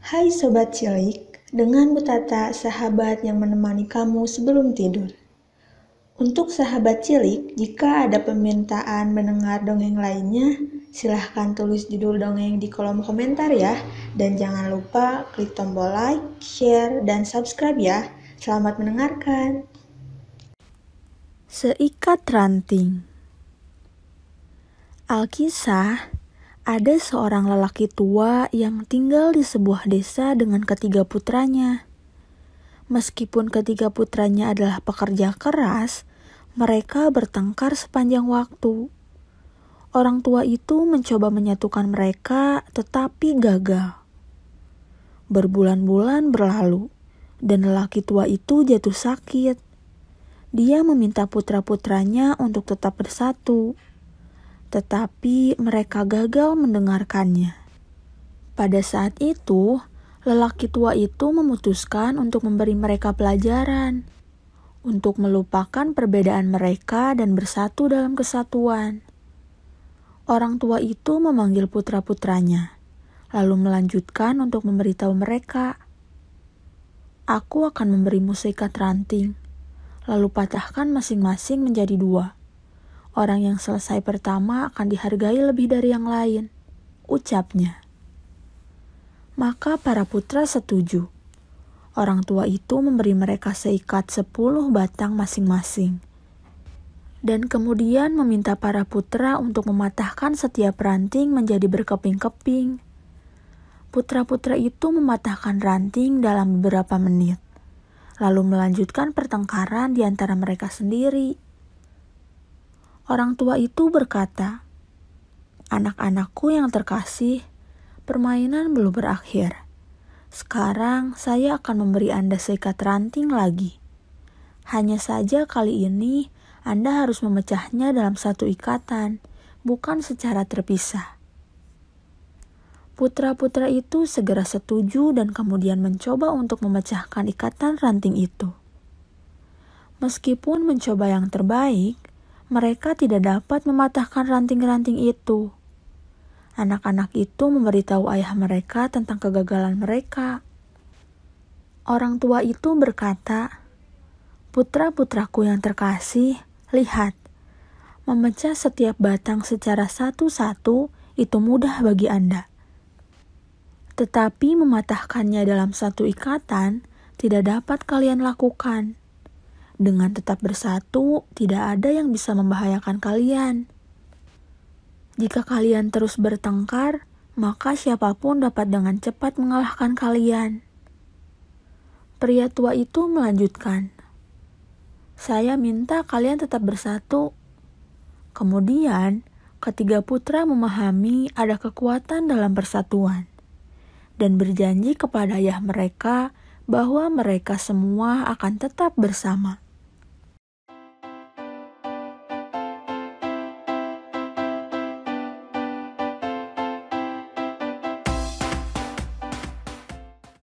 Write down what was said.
Hai Sobat Cilik, dengan Butata sahabat yang menemani kamu sebelum tidur. Untuk sahabat cilik, jika ada permintaan mendengar dongeng lainnya, silahkan tulis judul dongeng di kolom komentar ya. Dan jangan lupa klik tombol like, share, dan subscribe ya. Selamat mendengarkan. Seikat Ranting Alkisah ada seorang lelaki tua yang tinggal di sebuah desa dengan ketiga putranya. Meskipun ketiga putranya adalah pekerja keras, mereka bertengkar sepanjang waktu. Orang tua itu mencoba menyatukan mereka, tetapi gagal. Berbulan-bulan berlalu, dan lelaki tua itu jatuh sakit. Dia meminta putra-putranya untuk tetap bersatu tetapi mereka gagal mendengarkannya. Pada saat itu, lelaki tua itu memutuskan untuk memberi mereka pelajaran, untuk melupakan perbedaan mereka dan bersatu dalam kesatuan. Orang tua itu memanggil putra-putranya, lalu melanjutkan untuk memberitahu mereka, "Aku akan memberimu seikat ranting, lalu patahkan masing-masing menjadi dua." Orang yang selesai pertama akan dihargai lebih dari yang lain, ucapnya. Maka para putra setuju. Orang tua itu memberi mereka seikat sepuluh batang masing-masing. Dan kemudian meminta para putra untuk mematahkan setiap ranting menjadi berkeping-keping. Putra-putra itu mematahkan ranting dalam beberapa menit, lalu melanjutkan pertengkaran di antara mereka sendiri. Orang tua itu berkata, "Anak-anakku yang terkasih, permainan belum berakhir. Sekarang saya akan memberi Anda seikat ranting lagi. Hanya saja kali ini Anda harus memecahnya dalam satu ikatan, bukan secara terpisah." Putra-putra itu segera setuju dan kemudian mencoba untuk memecahkan ikatan ranting itu. Meskipun mencoba yang terbaik, mereka tidak dapat mematahkan ranting-ranting itu. Anak-anak itu memberitahu ayah mereka tentang kegagalan mereka. Orang tua itu berkata, "Putra-putraku yang terkasih, lihat, memecah setiap batang secara satu-satu itu mudah bagi Anda, tetapi mematahkannya dalam satu ikatan tidak dapat kalian lakukan." Dengan tetap bersatu, tidak ada yang bisa membahayakan kalian. Jika kalian terus bertengkar, maka siapapun dapat dengan cepat mengalahkan kalian. Pria tua itu melanjutkan, "Saya minta kalian tetap bersatu." Kemudian, ketiga putra memahami ada kekuatan dalam persatuan dan berjanji kepada ayah mereka bahwa mereka semua akan tetap bersama.